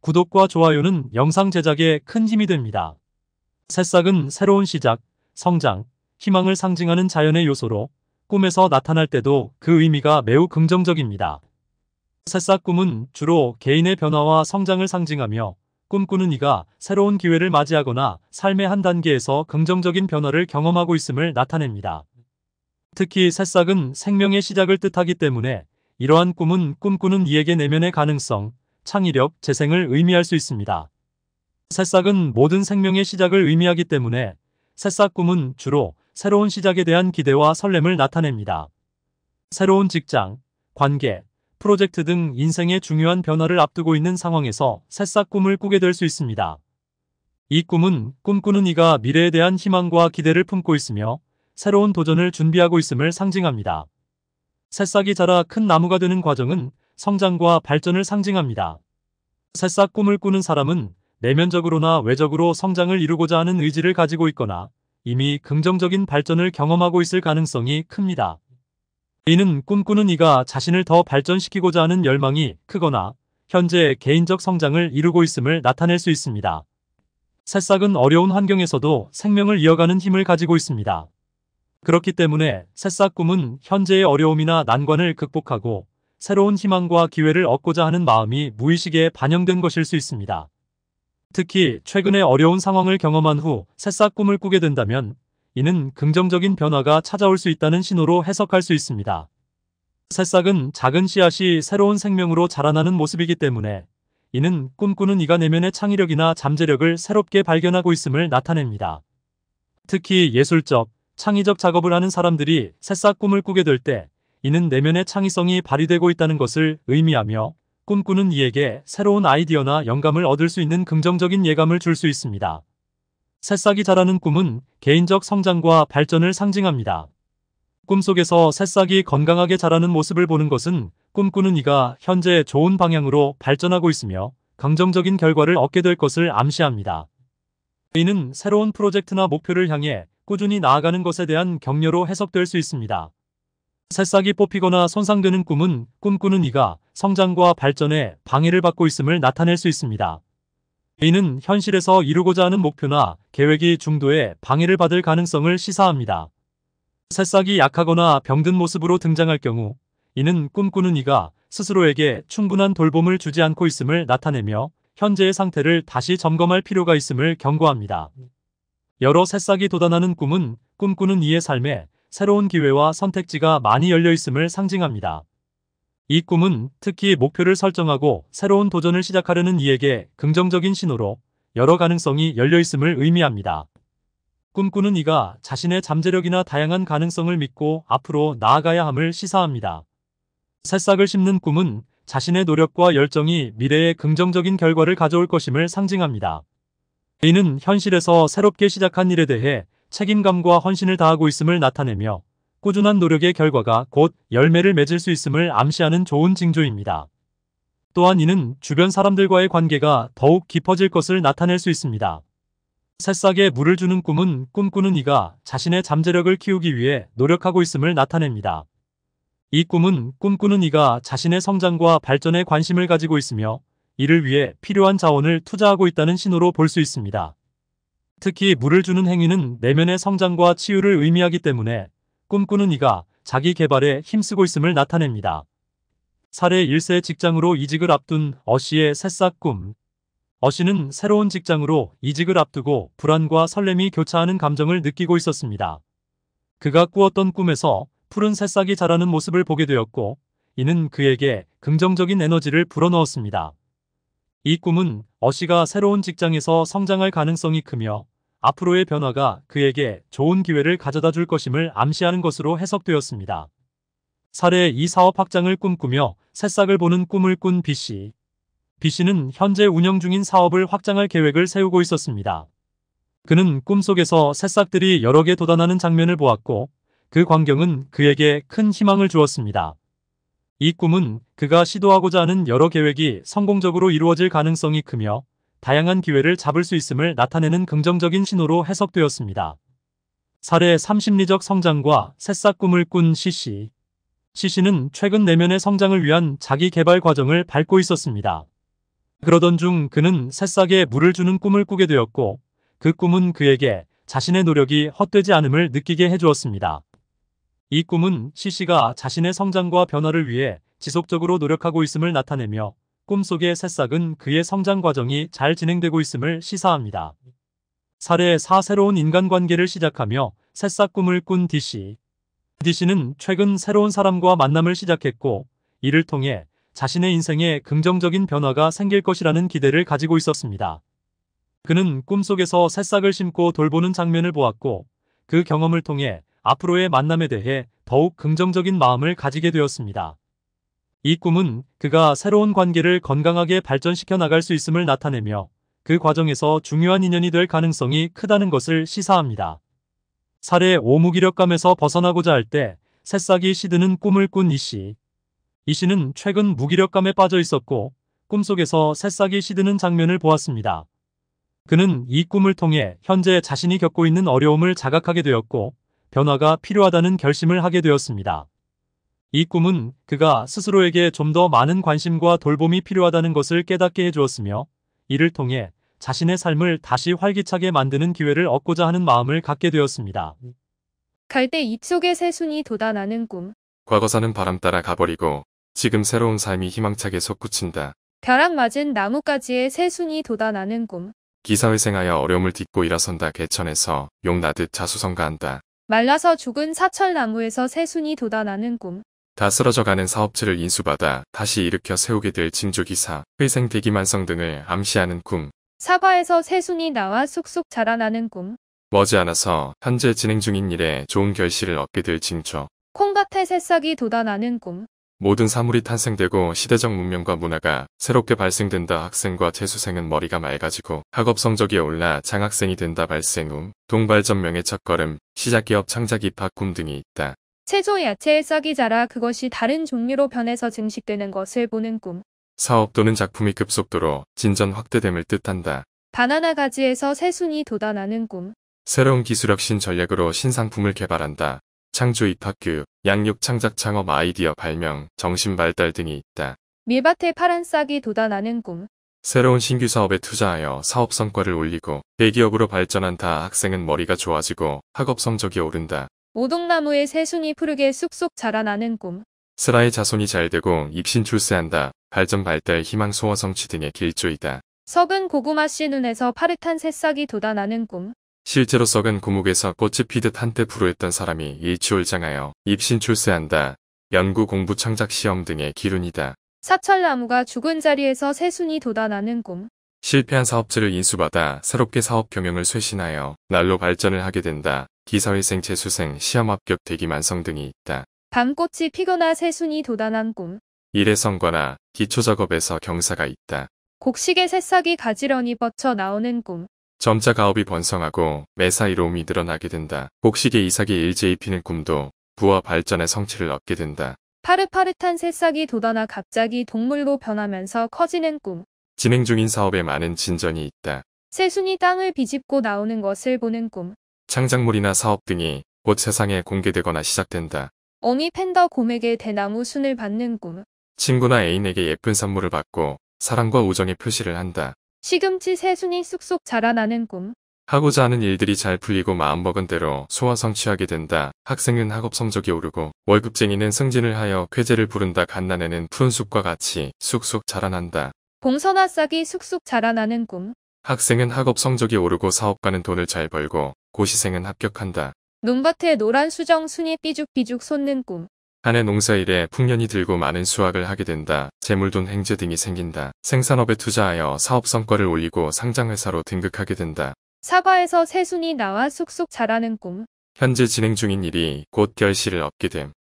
구독과 좋아요는 영상 제작에 큰 힘이 됩니다. 새싹은 새로운 시작, 성장, 희망을 상징하는 자연의 요소로 꿈에서 나타날 때도 그 의미가 매우 긍정적입니다. 새싹 꿈은 주로 개인의 변화와 성장을 상징하며 꿈꾸는 이가 새로운 기회를 맞이하거나 삶의 한 단계에서 긍정적인 변화를 경험하고 있음을 나타냅니다. 특히 새싹은 생명의 시작을 뜻하기 때문에 이러한 꿈은 꿈꾸는 이에게 내면의 가능성, 창의력, 재생을 의미할 수 있습니다. 새싹은 모든 생명의 시작을 의미하기 때문에 새싹 꿈은 주로 새로운 시작에 대한 기대와 설렘을 나타냅니다. 새로운 직장, 관계, 프로젝트 등 인생의 중요한 변화를 앞두고 있는 상황에서 새싹 꿈을 꾸게 될 수 있습니다. 이 꿈은 꿈꾸는 이가 미래에 대한 희망과 기대를 품고 있으며 새로운 도전을 준비하고 있음을 상징합니다. 새싹이 자라 큰 나무가 되는 과정은 성장과 발전을 상징합니다. 새싹 꿈을 꾸는 사람은 내면적으로나 외적으로 성장을 이루고자 하는 의지를 가지고 있거나 이미 긍정적인 발전을 경험하고 있을 가능성이 큽니다. 이는 꿈꾸는 이가 자신을 더 발전시키고자 하는 열망이 크거나 현재 개인적 성장을 이루고 있음을 나타낼 수 있습니다. 새싹은 어려운 환경에서도 생명을 이어가는 힘을 가지고 있습니다. 그렇기 때문에 새싹 꿈은 현재의 어려움이나 난관을 극복하고 새로운 희망과 기회를 얻고자 하는 마음이 무의식에 반영된 것일 수 있습니다. 특히 최근에 어려운 상황을 경험한 후 새싹 꿈을 꾸게 된다면 이는 긍정적인 변화가 찾아올 수 있다는 신호로 해석할 수 있습니다. 새싹은 작은 씨앗이 새로운 생명으로 자라나는 모습이기 때문에 이는 꿈꾸는 이가 내면의 창의력이나 잠재력을 새롭게 발견하고 있음을 나타냅니다. 특히 예술적, 창의적 작업을 하는 사람들이 새싹 꿈을 꾸게 될때 이는 내면의 창의성이 발휘되고 있다는 것을 의미하며 꿈꾸는 이에게 새로운 아이디어나 영감을 얻을 수 있는 긍정적인 예감을 줄 수 있습니다. 새싹이 자라는 꿈은 개인적 성장과 발전을 상징합니다. 꿈속에서 새싹이 건강하게 자라는 모습을 보는 것은 꿈꾸는 이가 현재 좋은 방향으로 발전하고 있으며 긍정적인 결과를 얻게 될 것을 암시합니다. 이는 새로운 프로젝트나 목표를 향해 꾸준히 나아가는 것에 대한 격려로 해석될 수 있습니다. 새싹이 뽑히거나 손상되는 꿈은 꿈꾸는 이가 성장과 발전에 방해를 받고 있음을 나타낼 수 있습니다. 이는 현실에서 이루고자 하는 목표나 계획이 중도에 방해를 받을 가능성을 시사합니다. 새싹이 약하거나 병든 모습으로 등장할 경우 이는 꿈꾸는 이가 스스로에게 충분한 돌봄을 주지 않고 있음을 나타내며 현재의 상태를 다시 점검할 필요가 있음을 경고합니다. 여러 새싹이 돋아나는 꿈은 꿈꾸는 이의 삶에 새로운 기회와 선택지가 많이 열려있음을 상징합니다. 이 꿈은 특히 목표를 설정하고 새로운 도전을 시작하려는 이에게 긍정적인 신호로 여러 가능성이 열려있음을 의미합니다. 꿈꾸는 이가 자신의 잠재력이나 다양한 가능성을 믿고 앞으로 나아가야 함을 시사합니다. 새싹을 심는 꿈은 자신의 노력과 열정이 미래에 긍정적인 결과를 가져올 것임을 상징합니다. 이는 현실에서 새롭게 시작한 일에 대해 책임감과 헌신을 다하고 있음을 나타내며 꾸준한 노력의 결과가 곧 열매를 맺을 수 있음을 암시하는 좋은 징조입니다. 또한 이는 주변 사람들과의 관계가 더욱 깊어질 것을 나타낼 수 있습니다. 새싹에 물을 주는 꿈은 꿈꾸는 이가 자신의 잠재력을 키우기 위해 노력하고 있음을 나타냅니다. 이 꿈은 꿈꾸는 이가 자신의 성장과 발전에 관심을 가지고 있으며 이를 위해 필요한 자원을 투자하고 있다는 신호로 볼 수 있습니다. 특히 물을 주는 행위는 내면의 성장과 치유를 의미하기 때문에 꿈꾸는 이가 자기 개발에 힘쓰고 있음을 나타냅니다. 사례 1세 직장으로 이직을 앞둔 어씨의 새싹 꿈. 어씨는 새로운 직장으로 이직을 앞두고 불안과 설렘이 교차하는 감정을 느끼고 있었습니다. 그가 꾸었던 꿈에서 푸른 새싹이 자라는 모습을 보게 되었고, 이는 그에게 긍정적인 에너지를 불어넣었습니다. 이 꿈은 어씨가 새로운 직장에서 성장할 가능성이 크며 앞으로의 변화가 그에게 좋은 기회를 가져다 줄 것임을 암시하는 것으로 해석되었습니다. 사례 이 사업 확장을 꿈꾸며 새싹을 보는 꿈을 꾼 B씨. B씨는 현재 운영 중인 사업을 확장할 계획을 세우고 있었습니다. 그는 꿈속에서 새싹들이 여러 개 돋아나는 장면을 보았고 그 광경은 그에게 큰 희망을 주었습니다. 이 꿈은 그가 시도하고자 하는 여러 계획이 성공적으로 이루어질 가능성이 크며 다양한 기회를 잡을 수 있음을 나타내는 긍정적인 신호로 해석되었습니다. 사례 3심리적 성장과 새싹 꿈을 꾼 CC 시 c 는 최근 내면의 성장을 위한 자기 개발 과정을 밟고 있었습니다. 그러던 중 그는 새싹에 물을 주는 꿈을 꾸게 되었고 그 꿈은 그에게 자신의 노력이 헛되지 않음을 느끼게 해주었습니다. 이 꿈은 시시가 자신의 성장과 변화를 위해 지속적으로 노력하고 있음을 나타내며 꿈속의 새싹은 그의 성장 과정이 잘 진행되고 있음을 시사합니다. 사례 4 새로운 인간관계를 시작하며 새싹 꿈을 꾼 D씨. D씨는 최근 새로운 사람과 만남을 시작했고 이를 통해 자신의 인생에 긍정적인 변화가 생길 것이라는 기대를 가지고 있었습니다. 그는 꿈속에서 새싹을 심고 돌보는 장면을 보았고 그 경험을 통해 앞으로의 만남에 대해 더욱 긍정적인 마음을 가지게 되었습니다. 이 꿈은 그가 새로운 관계를 건강하게 발전시켜 나갈 수 있음을 나타내며 그 과정에서 중요한 인연이 될 가능성이 크다는 것을 시사합니다. 사례 오무기력감에서 벗어나고자 할 때 새싹이 시드는 꿈을 꾼 이씨. 이씨는 최근 무기력감에 빠져 있었고 꿈속에서 새싹이 시드는 장면을 보았습니다. 그는 이 꿈을 통해 현재 자신이 겪고 있는 어려움을 자각하게 되었고 변화가 필요하다는 결심을 하게 되었습니다. 이 꿈은 그가 스스로에게 좀 더 많은 관심과 돌봄이 필요하다는 것을 깨닫게 해주었으며 이를 통해 자신의 삶을 다시 활기차게 만드는 기회를 얻고자 하는 마음을 갖게 되었습니다. 갈때잎속에 새순이 돋아나는 꿈. 과거사는 바람 따라 가버리고 지금 새로운 삶이 희망차게 솟구친다. 벼락 맞은 나뭇가지에 새순이 돋아나는 꿈. 기사회생하여 어려움을 딛고 일어선다 개천에서 용 나듯 자수성가한다. 말라서 죽은 사철나무에서 새순이 돋아나는 꿈. 다 쓰러져가는 사업체를 인수받아 다시 일으켜 세우게 될 징조기사, 회생 대기만성 등을 암시하는 꿈. 사과에서 새순이 나와 쑥쑥 자라나는 꿈. 머지않아서 현재 진행 중인 일에 좋은 결실을 얻게 될 징조. 콩밭에 새싹이 돋아나는 꿈. 모든 사물이 탄생되고 시대적 문명과 문화가 새롭게 발생된다 학생과 재수생은 머리가 맑아지고 학업 성적이 올라 장학생이 된다 발생 후 동발전명의 첫걸음 시작기업 창작 입학 꿈 등이 있다. 채소 야채의 싹이 자라 그것이 다른 종류로 변해서 증식되는 것을 보는 꿈. 사업 또는 작품이 급속도로 진전 확대됨을 뜻한다. 바나나 가지에서 새순이 돋아나는 꿈. 새로운 기술 혁신 전략으로 신상품을 개발한다. 창조 입학교육, 양육 창작 창업 아이디어 발명, 정신 발달 등이 있다. 밀밭에 파란 싹이 돋아나는 꿈. 새로운 신규 사업에 투자하여 사업 성과를 올리고 대기업으로 발전한 다 학생은 머리가 좋아지고 학업 성적이 오른다. 오동나무에 새순이 푸르게 쑥쑥 자라나는 꿈. 슬라의 자손이 잘 되고 입신 출세한다. 발전 발달 희망 소화 성취 등의 길조이다. 석은 고구마 씨 눈에서 파릇한 새싹이 돋아나는 꿈. 실제로 썩은 고목에서 꽃이 피듯 한때 불우했던 사람이 일취월 장하여 입신 출세한다. 연구 공부 창작 시험 등의 기륜이다 사철나무가 죽은 자리에서 새순이 돋아나는 꿈. 실패한 사업체를 인수받아 새롭게 사업 경영을 쇄신하여 날로 발전을 하게 된다. 기사회생, 재수생, 시험 합격, 대기 만성 등이 있다. 밤꽃이 피거나 새순이 돋아난 꿈. 일회성과나 기초작업에서 경사가 있다. 곡식의 새싹이 가지런히 뻗쳐 나오는 꿈. 점차 가업이 번성하고 매사 이로움이 늘어나게 된다. 곡식의 이삭이 일제히 피는 꿈도 부와 발전의 성취를 얻게 된다. 파릇파릇한 새싹이 돋아나 갑자기 동물로 변하면서 커지는 꿈. 진행 중인 사업에 많은 진전이 있다. 새순이 땅을 비집고 나오는 것을 보는 꿈. 창작물이나 사업 등이 곧 세상에 공개되거나 시작된다. 어미 팬더 곰에게 대나무 순을 받는 꿈. 친구나 애인에게 예쁜 선물을 받고 사랑과 우정의 표시를 한다. 시금치 새순이 쑥쑥 자라나는 꿈. 하고자 하는 일들이 잘 풀리고 마음먹은 대로 소화 성취하게 된다. 학생은 학업 성적이 오르고 월급쟁이는 승진을 하여 쾌재를 부른다. 갓난에는 푸른 숲과 같이 쑥쑥 자라난다. 봉선화 싹이 쑥쑥 자라나는 꿈. 학생은 학업 성적이 오르고 사업가는 돈을 잘 벌고 고시생은 합격한다. 눈밭에 노란 수정 순이 삐죽삐죽 솟는 꿈. 한해 농사일에 풍년이 들고 많은 수확을 하게 된다. 재물돈 행재 등이 생긴다. 생산업에 투자하여 사업 성과를 올리고 상장회사로 등극하게 된다. 사과에서 새순이 나와 쑥쑥 자라는 꿈. 현재 진행 중인 일이 곧 결실을 얻게 됨.